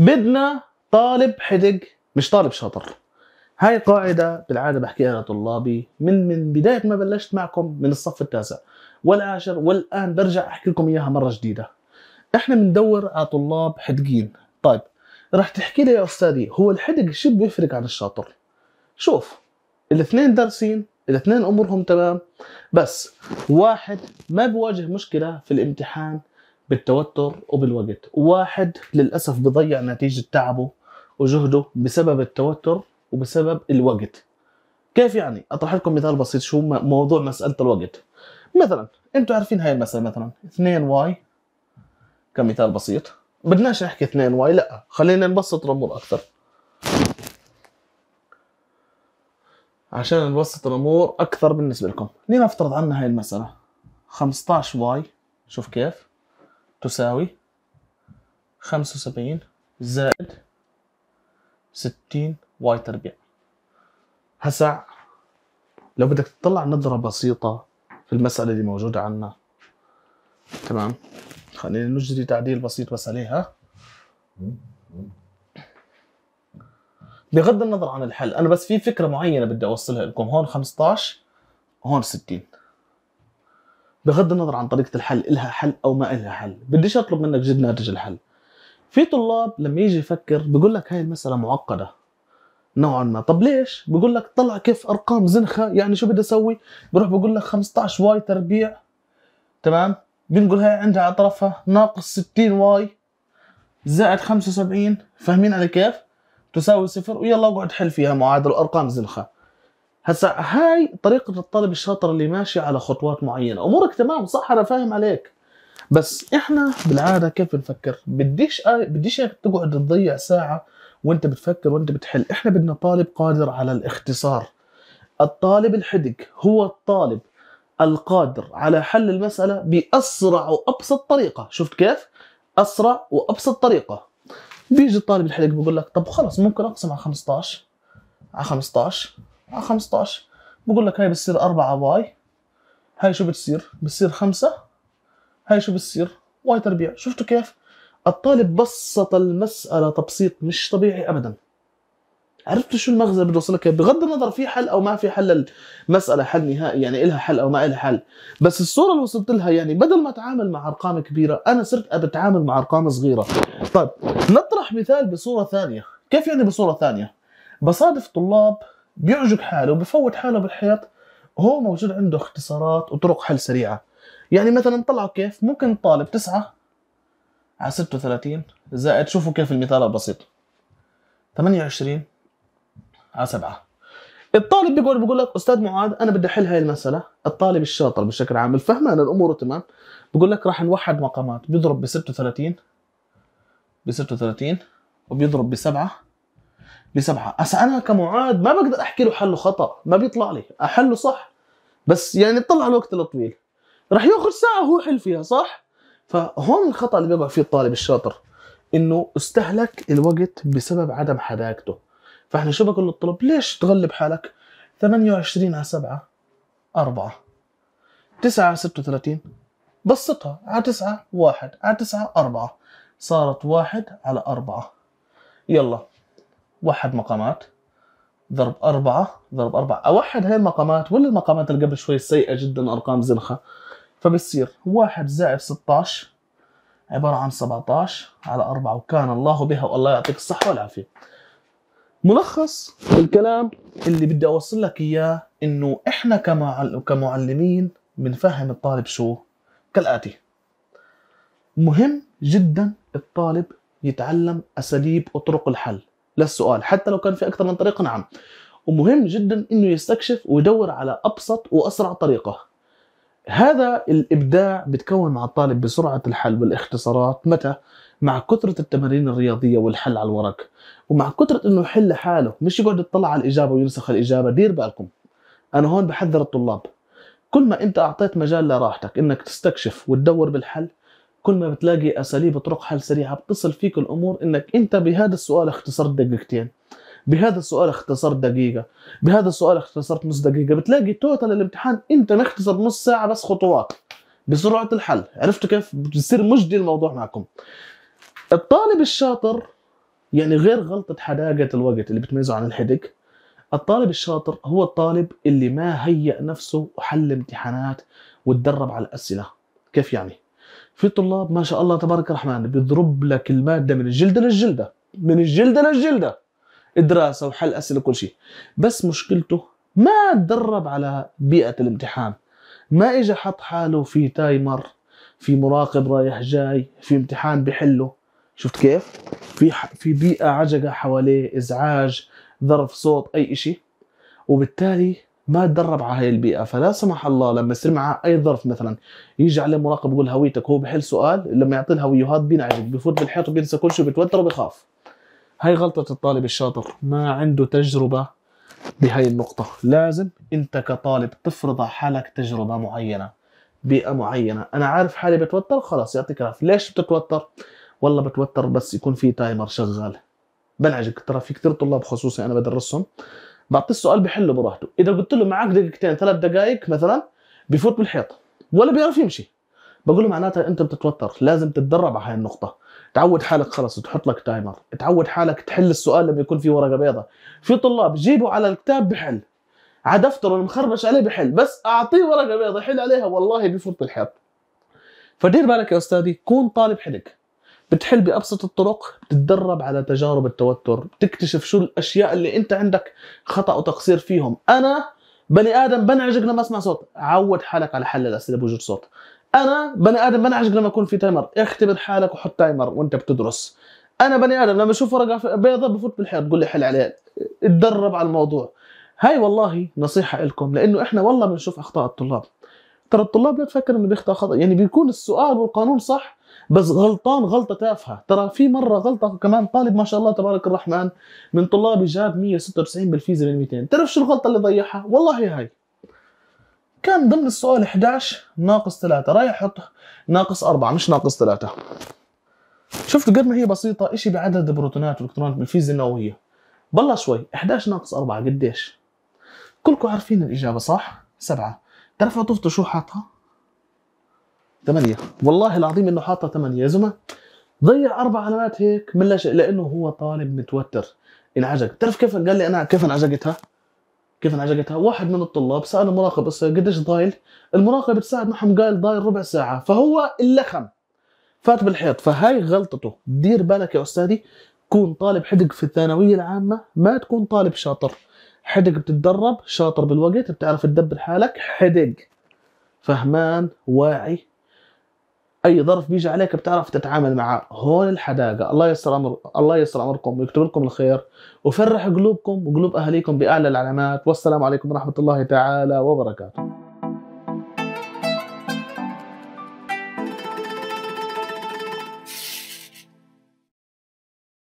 بدنا طالب حدق مش طالب شاطر هاي قاعدة بالعادة بحكيها لطلابي من من بداية ما بلشت معكم من الصف التاسع والعاشر والآن برجع أحكي لكم إياها مرة جديدة إحنا بندور على طلاب حدقين طيب رح تحكي لي يا أستاذي هو الحدق شو بيفرق عن الشاطر شوف الاثنين دارسين الاثنين أمورهم تمام بس واحد ما بواجه مشكلة في الامتحان بالتوتر وبالوقت واحد للأسف بضيع نتيجة تعبه وجهده بسبب التوتر وبسبب الوقت كيف يعني اطرح لكم مثال بسيط شو موضوع مساله الوقت مثلا انتم عارفين هاي المساله مثلا 2 واي كمثال بسيط بدناش نحكي 2 واي لا خلينا نبسط الامور اكثر عشان نبسط الامور اكثر بالنسبه لكم لنفترض عندنا هاي المساله 15 واي شوف كيف تساوي خمسة وسبعين زائد ستين واي تربيع هسا لو بدك تطلع نظرة بسيطة في المسألة اللي موجودة عنا تمام خلينا نجري تعديل بسيط بس عليها بغض النظر عن الحل انا بس في فكره معينه بدي اوصلها لكم هون 15 هون 60 بغض النظر عن طريقه الحل إلها حل او ما إلها حل بديش اطلب منك جد ناتج الحل في طلاب لما يجي يفكر بيقول لك هاي المساله معقده نوعا ما طب ليش بقول لك طلع كيف ارقام زنخه يعني شو بدي اسوي بروح بقول لك 15 واي تربيع تمام بنقول هاي عندها على طرفها ناقص 60 واي زائد 75 فاهمين على كيف تساوي صفر ويلا اقعد حل فيها معادله ارقام زنخه هسا هاي طريقه الطالب الشاطر اللي ماشي على خطوات معينه امورك تمام صح انا فاهم عليك بس احنا بالعاده كيف بنفكر بديش آه بديش تقعد تضيع ساعه وانت بتفكر وانت بتحل احنا بدنا طالب قادر على الاختصار الطالب الحدق هو الطالب القادر على حل المساله باسرع وابسط طريقه شفت كيف اسرع وابسط طريقه بيجي الطالب الحدق بيقول لك طب خلص ممكن اقسم على 15 على 15 15 آه، بقول لك هاي بتصير 4 واي هاي شو بتصير بتصير 5 هاي شو بتصير واي تربيع شفتوا كيف الطالب بسط المسألة تبسيط مش طبيعي أبدا عرفتوا شو المغزى بده يوصلك بغض النظر في حل او ما في حل المساله حل نهائي يعني إلها حل او ما إلها حل بس الصوره اللي وصلت لها يعني بدل ما اتعامل مع ارقام كبيره انا صرت بتعامل مع ارقام صغيره طيب نطرح مثال بصوره ثانيه كيف يعني بصوره ثانيه بصادف طلاب بيعجق حاله وبفوت حاله بالحيط هو موجود عنده اختصارات وطرق حل سريعه يعني مثلا طلعوا كيف ممكن طالب تسعة على 36 زائد شوفوا كيف المثال البسيط 28 على 7 الطالب بيقول بيقول لك استاذ معاذ انا بدي احل هاي المساله الطالب الشاطر بشكل عام الفهمان الامور تمام بقول لك راح نوحد مقامات بيضرب ب 36 ب 36 وبيضرب ب 7 لسبعه هسه انا كمعاد ما بقدر احكي له حله خطا ما بيطلع لي احله صح بس يعني اطلع على الوقت الطويل رح ياخذ ساعه هو يحل فيها صح فهون الخطا اللي بيقع فيه الطالب الشاطر انه استهلك الوقت بسبب عدم حداكته فاحنا شو بقول للطلب ليش تغلب حالك 28 على 7 4 9 على 36 بسطها على 9 1 على 9 4 صارت 1 على 4 يلا وحد مقامات ضرب أربعة ضرب أربعة أوحد هاي المقامات ولا المقامات اللي قبل شوي سيئة جدا أرقام زنخة فبصير واحد زائد 16 عبارة عن 17 على أربعة وكان الله بها والله يعطيك الصحة والعافية ملخص الكلام اللي بدي أوصل لك إياه إنه إحنا كمعلمين بنفهم الطالب شو كالآتي مهم جدا الطالب يتعلم أساليب وطرق الحل للسؤال حتى لو كان في اكثر من طريقه نعم ومهم جدا انه يستكشف ويدور على ابسط واسرع طريقه هذا الابداع بتكون مع الطالب بسرعه الحل والاختصارات متى مع كثره التمارين الرياضيه والحل على الورق ومع كثره انه يحل لحاله مش يقعد يطلع على الاجابه وينسخ الاجابه دير بالكم انا هون بحذر الطلاب كل ما انت اعطيت مجال لراحتك انك تستكشف وتدور بالحل كل ما بتلاقي اساليب طرق حل سريعه بتصل فيك الامور انك انت بهذا السؤال اختصرت دقيقتين بهذا السؤال اختصرت دقيقة بهذا السؤال اختصرت نص دقيقة بتلاقي توتال الامتحان انت مختصر نص ساعة بس خطوات بسرعة الحل عرفتوا كيف بتصير مجدي الموضوع معكم الطالب الشاطر يعني غير غلطة حداقة الوقت اللي بتميزه عن الحدق الطالب الشاطر هو الطالب اللي ما هيأ نفسه وحل امتحانات وتدرب على الأسئلة كيف يعني؟ في طلاب ما شاء الله تبارك الرحمن بيضرب لك الماده من الجلده للجلده من الجلده للجلده دراسه وحل اسئله كل شيء بس مشكلته ما تدرب على بيئه الامتحان ما اجى حط حاله في تايمر في مراقب رايح جاي في امتحان بحله شفت كيف في ح... في بيئه عجقه حواليه ازعاج ظرف صوت اي شيء وبالتالي ما تدرب على هاي البيئه فلا سمح الله لما يصير معاه اي ظرف مثلا يجي عليه مراقب يقول هويتك هو بحل سؤال لما يعطيه الهويه وهذا بينعجب بفوت بالحيط وبينسى كل شيء بيتوتر وبيخاف هاي غلطه الطالب الشاطر ما عنده تجربه بهاي النقطه لازم انت كطالب تفرض على حالك تجربه معينه بيئه معينه انا عارف حالي بتوتر خلاص يعطيك العافيه ليش بتتوتر والله بتوتر بس يكون في تايمر شغال بنعجب ترى في كثير طلاب خصوصي انا بدرسهم بعطيه السؤال بحله براحته اذا قلت له معك دقيقتين ثلاث دقائق مثلا بفوت بالحيط ولا بيعرف يمشي بقول له معناتها انت بتتوتر لازم تتدرب على هاي النقطه تعود حالك خلص تحط لك تايمر تعود حالك تحل السؤال لما يكون في ورقه بيضة في طلاب جيبوا على الكتاب بحل على دفتره المخربش عليه بحل بس اعطيه ورقه بيضة يحل عليها والله بفوت بالحيط فدير بالك يا استاذي كون طالب حلق. بتحل بابسط الطرق بتتدرب على تجارب التوتر بتكتشف شو الاشياء اللي انت عندك خطا وتقصير فيهم انا بني ادم بنعجق لما اسمع صوت عود حالك على حل الاسئله بوجود صوت انا بني ادم بنعجق لما يكون في تايمر اختبر حالك وحط تايمر وانت بتدرس انا بني ادم لما اشوف ورقه بيضه بفوت بالحيط بقول لي حل عليها اتدرب على الموضوع هاي والله نصيحه لكم لانه احنا والله بنشوف اخطاء الطلاب ترى الطلاب لا تفكر انه بيخطا خطا يعني بيكون السؤال والقانون صح بس غلطان غلطه تافهه ترى في مره غلطه كمان طالب ما شاء الله تبارك الرحمن من طلابي جاب 196 بالفيزياء من 200 تعرف شو الغلطه اللي ضيعها والله هاي كان ضمن السؤال 11 ناقص 3 رايح احط ناقص 4 مش ناقص 3 شفتوا قد ما هي بسيطه شيء بعدد البروتونات والالكترونات بالفيزياء النوويه بالله شوي 11 ناقص 4 قديش كلكم عارفين الاجابه صح 7 تعرفوا طفتوا شو حاطها ثمانية والله العظيم انه حاطه ثمانية يا زلمه ضيع اربع علامات هيك من لا شيء لانه هو طالب متوتر انعجق بتعرف كيف قال لي انا كيف انعجقتها كيف انعجقتها واحد من الطلاب سال المراقب قديش ضايل المراقب تساعد معهم قال ضايل ربع ساعه فهو اللخم فات بالحيط فهاي غلطته دير بالك يا استاذي كون طالب حدق في الثانويه العامه ما تكون طالب شاطر حدق بتتدرب شاطر بالوقت بتعرف تدبر حالك حدق فهمان واعي اي ظرف بيجي عليك بتعرف تتعامل معه هون الحداقه الله يسر امر الله يسر امركم ويكتب لكم الخير وفرح قلوبكم وقلوب اهاليكم باعلى العلامات والسلام عليكم ورحمه الله تعالى وبركاته